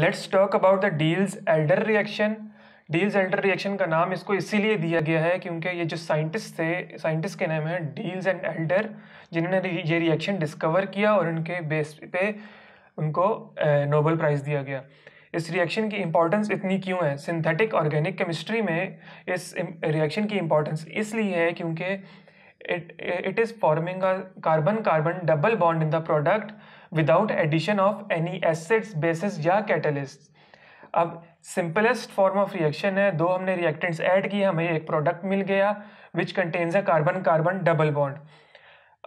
let's talk about the Diels Alder reaction Diels Alder reaction का नाम इसको इसीलिए दिया गया है क्योंकि ये जो साइंटिस्ट थे साइंटिस्ट के नाम है डील्स एंड एल्डर जिन्होंने ये रिएक्शन डिस्कवर किया और उनके बेस पे उनको नोबल प्राइज़ दिया गया इस रिएक्शन की इम्पॉर्टेंस इतनी क्यों है सिंथेटिक ऑर्गेनिक केमिस्ट्री में इस रिएक्शन की इम्पॉर्टेंस इसलिए है क्योंकि it it is forming a carbon carbon double bond in the product without addition of any acids bases या कैटलिस्ट अब सिंपलेस्ट फॉर्म ऑफ रिएक्शन है दो हमने रिएक्टेंट्स ऐड किए हमें एक प्रोडक्ट मिल गया which contains a carbon carbon double bond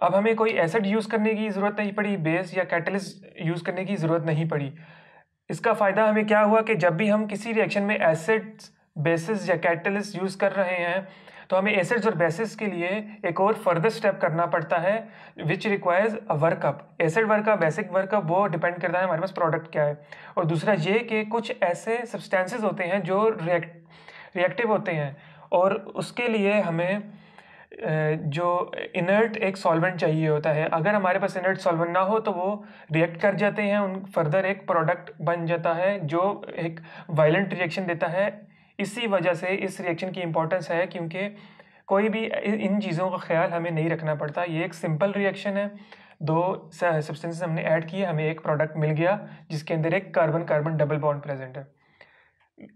अब हमें कोई एसिड यूज़ करने की ज़रूरत नहीं पड़ी बेस या कैटलिस्ट यूज़ करने की ज़रूरत नहीं पड़ी इसका फ़ायदा हमें क्या हुआ कि जब भी हम किसी रिएक्शन में एसिड्स बेसिस या कैटलिस्ट यूज़ कर रहे हैं तो हमें एसेट्स और बेसिस के लिए एक और फर्दर स्टेप करना पड़ता है which requires a workup acid workup basic workup वो डिपेंड करता है हमारे पास प्रोडक्ट क्या है और दूसरा ये कि कुछ ऐसे सब्सटेंसेज होते हैं जो रिएक्ट रिएक्टिव होते हैं और उसके लिए हमें जो इनर्ट एक सॉल्वेंट चाहिए होता है अगर हमारे पास इनर्ट सॉल्वेंट ना हो तो वो रिएक्ट कर जाते हैं उन फर्दर एक प्रोडक्ट बन जाता है जो एक वायलेंट रिएक्शन देता है इसी वजह से इस रिएक्शन की इम्पोर्टेंस है क्योंकि कोई भी इन चीज़ों का ख्याल हमें नहीं रखना पड़ता ये एक सिंपल रिएक्शन है दो सब्सटेंसेस हमने ऐड किए हमें एक प्रोडक्ट मिल गया जिसके अंदर एक carbon carbon double bond present है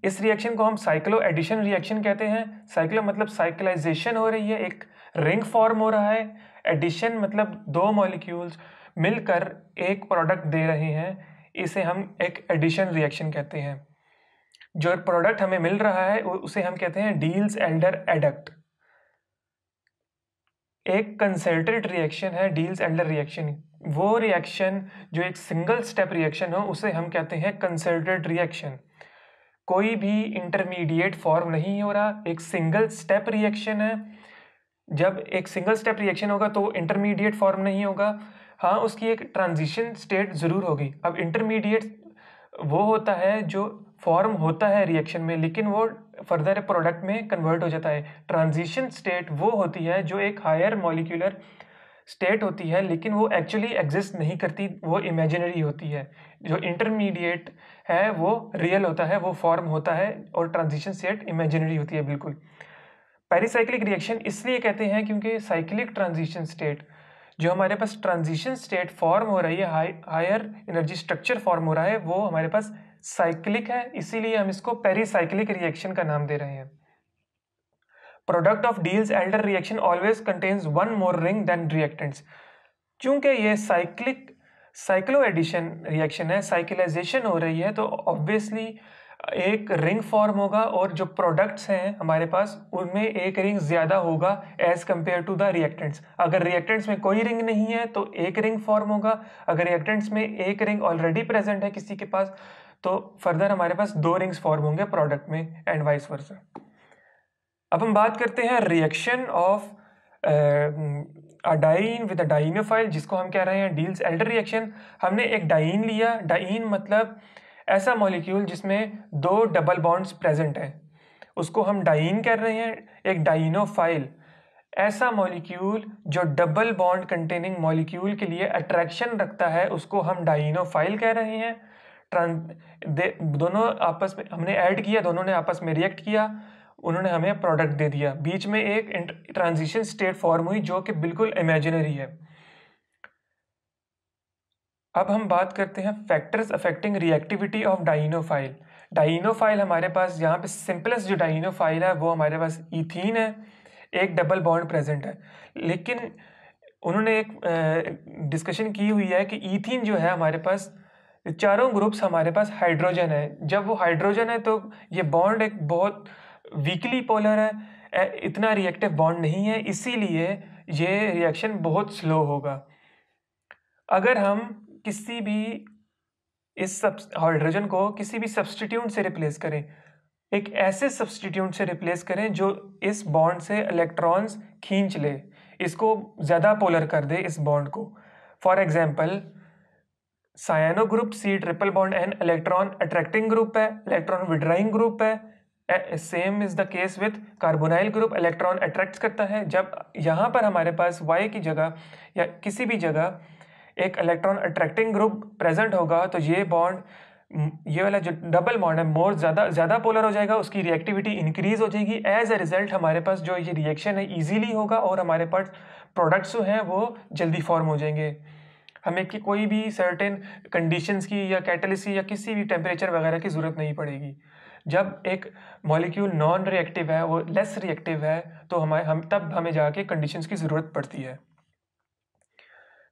इस रिएक्शन को हम साइक्लो एडिशन रिएक्शन कहते हैं साइक्लो मतलब साइक्लाइजेशन हो रही है एक रिंग फॉर्म हो रहा है एडिशन मतलब दो मॉलिक्यूल्स मिलकर एक प्रोडक्ट दे रहे हैं इसे हम एक एडिशन रिएक्शन कहते हैं जो प्रोडक्ट हमें मिल रहा है उसे हम कहते हैं डील्स एल्डर एडक्ट एक कंसेंट्रेट रिएक्शन है डील्स एल्डर रिएक्शन वो रिएक्शन जो एक सिंगल स्टेप रिएक्शन हो उसे हम कहते हैं कंसेंट्रेट रिएक्शन कोई भी इंटरमीडिएट फॉर्म नहीं हो रहा एक सिंगल स्टेप रिएक्शन है जब एक सिंगल स्टेप रिएक्शन होगा तो इंटरमीडिएट फॉर्म नहीं होगा हाँ उसकी एक ट्रांजिशन स्टेट ज़रूर होगी अब इंटरमीडिएट वो होता है जो फॉर्म होता है रिएक्शन में लेकिन वो फर्दर प्रोडक्ट में कन्वर्ट हो जाता है ट्रांजिशन स्टेट वो होती है जो एक हायर मॉलिक्यूलर स्टेट होती है लेकिन वो एक्चुअली एग्जिस्ट नहीं करती वो इमेजिनरी होती है जो इंटरमीडिएट है वो रियल होता है वो फॉर्म होता है और ट्रांजिशन स्टेट इमेजिनरी होती है बिल्कुल पेरीसाइक्लिक रिएक्शन इसलिए कहते हैं क्योंकि साइक्लिक ट्रांजिशन स्टेट जो हमारे पास ट्रांजिशन स्टेट फॉर्म हो रही है high higher energy structure form हो रहा है वो हमारे पास साइक्लिक है इसीलिए हम इसको पेरीसाइक्लिक रिएक्शन का नाम दे रहे हैं product of Diels Alder reaction always contains one more ring than reactants क्योंकि ये साइक्लिक साइक्लो एडिशन रिएक्शन है साइकिलाइजेशन हो रही है तो ऑब्वियसली एक रिंग फॉर्म होगा और जो प्रोडक्ट्स हैं हमारे पास उनमें एक रिंग ज़्यादा होगा as compare to the reactants अगर रिएक्टेंट्स में कोई रिंग नहीं है तो एक रिंग फॉर्म होगा अगर रिएक्टेंट्स में एक रिंग ऑलरेडी प्रेजेंट है किसी के पास तो फर्दर हमारे पास दो रिंग्स फॉर्म होंगे प्रोडक्ट में एंड वाइस वर्सा अब हम बात करते हैं reaction of a diene with dienophile जिसको हम कह रहे हैं डील्स एल्डर रिएक्शन हमने एक डाइन लिया डाइन मतलब ऐसा मॉलिक्यूल जिसमें दो डबल बॉन्ड्स प्रेजेंट हैं उसको हम डाइन कह रहे हैं एक डाइनोफाइल ऐसा मॉलिक्यूल जो डबल बॉन्ड कंटेनिंग मॉलिक्यूल के लिए अट्रैक्शन रखता है उसको हम डाइनोफाइल कह रहे हैं ट्रां दोनों आपस में हमने ऐड किया दोनों ने आपस में रिएक्ट किया उन्होंने हमें प्रोडक्ट दे दिया बीच में एक ट्रांजिशन स्टेट फॉर्म हुई जो कि बिल्कुल इमेजिनरी है अब हम बात करते हैं factors affecting reactivity of dienophile dienophile हमारे पास यहाँ पे सिंपलेस्ट जो डाइनोफाइल है वो हमारे पास इथीन है एक डबल बॉन्ड प्रेजेंट है लेकिन उन्होंने एक डिस्कशन की हुई है कि इथीन जो है हमारे पास चारों ग्रुप्स हमारे पास हाइड्रोजन है जब वो हाइड्रोजन है तो ये बॉन्ड एक बहुत वीकली पोलर है इतना रिएक्टिव बॉन्ड नहीं है इसीलिए ये रिएक्शन बहुत स्लो होगा अगर हम किसी भी इस सब हाइड्रोजन को किसी भी सब्सटीट्यूट से रिप्लेस करें एक ऐसे सब्सटीट्यूट से रिप्लेस करें जो इस बॉन्ड से इलेक्ट्रॉन्स खींच ले इसको ज़्यादा पोलर कर दे इस बॉन्ड को for example cyano group C triple bond N electron attracting group है इलेक्ट्रॉन विड्राइंग ग्रुप है same is the case with carbonyl group electron attract करता है जब यहाँ पर हमारे पास वाई की जगह या किसी भी जगह एक इलेक्ट्रॉन अट्रैक्टिंग ग्रुप प्रेजेंट होगा तो ये बॉन्ड ये वाला जो डबल बॉन्ड है मोर ज़्यादा ज़्यादा पोलर हो जाएगा उसकी रिएक्टिविटी इंक्रीज हो जाएगी एज ए रिजल्ट हमारे पास जो ये रिएक्शन है ईजीली होगा और हमारे पास प्रोडक्ट्स जो हैं वो जल्दी फॉर्म हो जाएंगे हमें कि कोई भी सर्टेन कंडीशंस की या कैटलिस या किसी भी टेम्परेचर वगैरह की ज़रूरत नहीं पड़ेगी जब एक मॉलिक्यूल नॉन रिएक्टिव है वो लेस रिएक्टिव है तो हमारे हम तब हमें जाके कंडीशंस की ज़रूरत पड़ती है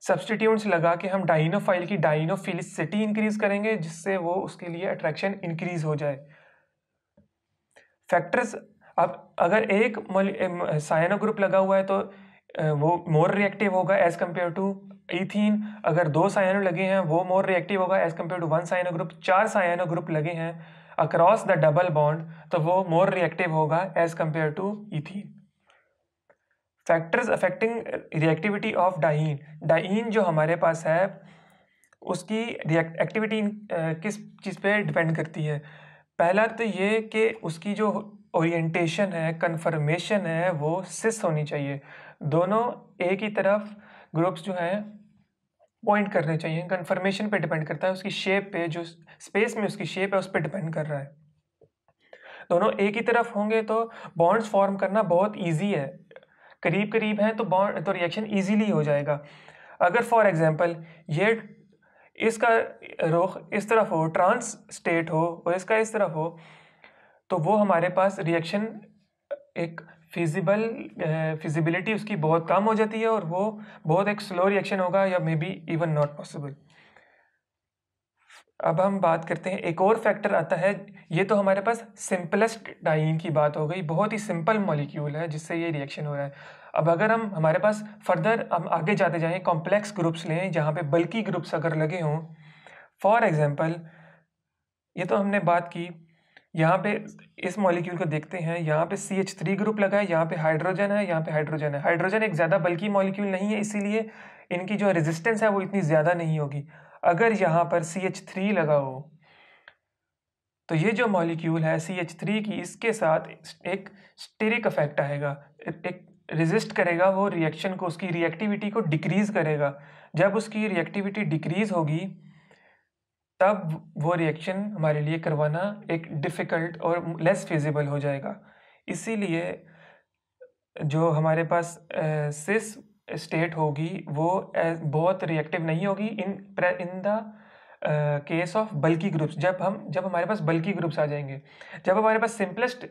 सब्सटीट्यूंट्स लगा के हम डाइनोफाइल की डाइनोफिलिसिटी इंक्रीज करेंगे जिससे वो उसके लिए अट्रैक्शन इंक्रीज हो जाए फैक्टर्स अब अगर एक साइनो ग्रुप लगा हुआ है तो वो मोर रिएक्टिव होगा एज कम्पेयर टू इथिन अगर दो साइनो लगे हैं वो मोर रिएक्टिव होगा as compare to one cyano group चार साइनो ग्रुप लगे हैं अक्रॉस द डबल बॉन्ड तो वो मोर रिएक्टिव होगा as compare to ethene factors affecting reactivity of diene diene जो हमारे पास है उसकी रिएक्ट एक्टिविटी किस चीज़ पे डिपेंड करती है पहला तो ये कि उसकी जो ओरिएंटेशन है कन्फर्मेशन है वो सिस होनी चाहिए दोनों एक ही तरफ ग्रुप्स जो हैं पॉइंट करने चाहिए कन्फर्मेशन पे डिपेंड करता है उसकी शेप पे जो स्पेस में उसकी शेप है उस पर डिपेंड कर रहा है दोनों एक ही तरफ होंगे तो बॉन्ड्स फॉर्म करना बहुत ईजी है करीब करीब हैं तो बॉन्ड तो रिएक्शन ईजीली हो जाएगा अगर फॉर एग्जाम्पल ये इसका रुख इस तरफ हो ट्रांस स्टेट हो और इसका इस तरफ हो तो वो हमारे पास रिएक्शन एक फिजिबल फिजिबिलिटी uh, उसकी बहुत कम हो जाती है और वो बहुत एक स्लो रिएक्शन होगा या maybe even not possible अब हम बात करते हैं एक और फैक्टर आता है ये तो हमारे पास सिंपलेस्ट डाइन की बात हो गई बहुत ही सिंपल मॉलिक्यूल है जिससे ये रिएक्शन हो रहा है अब अगर हम हमारे पास फर्दर हम आगे जाते जाएँ कॉम्प्लेक्स ग्रुप्स लें जहाँ पे बल्कि ग्रुप्स अगर लगे हों फॉर एग्ज़ाम्पल ये तो हमने बात की यहाँ पे इस मॉलिक्यूल को देखते हैं यहाँ पे सी एच थ्री ग्रुप लगा है यहाँ पे हाइड्रोजन है यहाँ पे हाइड्रोजन है हाइड्रोजन एक ज़्यादा बल्कि मॉलिक्यूल नहीं है इसीलिए इनकी जो रेजिस्टेंस है वो इतनी ज़्यादा नहीं होगी अगर यहाँ पर सी एच थ्री लगा हो तो ये जो मॉलिक्यूल है सी एच थ्री की इसके साथ एक स्टेरिक इफेक्ट आएगा एक रेजिस्ट करेगा वो रिएक्शन को उसकी रिएक्टिविटी को डिक्रीज़ करेगा जब उसकी रिएक्टिविटी डिक्रीज़ होगी तब वो रिएक्शन हमारे लिए करवाना एक डिफ़िकल्ट और लेस फिजिबल हो जाएगा इसीलिए जो हमारे पास सिस स्टेट होगी वो बहुत रिएक्टिव नहीं होगी in in the case of bulky groups जब हम जब हमारे पास बल्की ग्रुप्स आ जाएंगे जब हमारे पास सिंपलेस्ट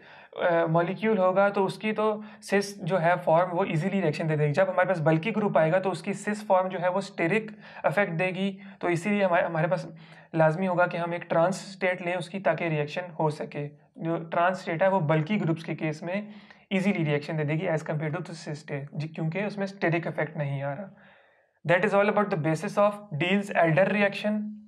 मॉलिक्यूल होगा तो उसकी तो सिस जो है फॉर्म वो इजीली रिएक्शन दे देगी जब हमारे पास बल्की ग्रुप आएगा तो उसकी सिस फॉर्म जो है वो स्टेरिक इफेक्ट देगी तो इसीलिए हमारे हमारे पास लाजमी होगा कि हम एक ट्रांस स्टेट लें उसकी ताकि रिएक्शन हो सके जो ट्रांस स्टेट है वो बल्की ग्रुप्स के केस में ईजीली रिएक्शन दे देगी as compare to this state क्योंकि उसमें स्टेरिक इफेक्ट नहीं आ रहा that is all about the basis of Diels Alder reaction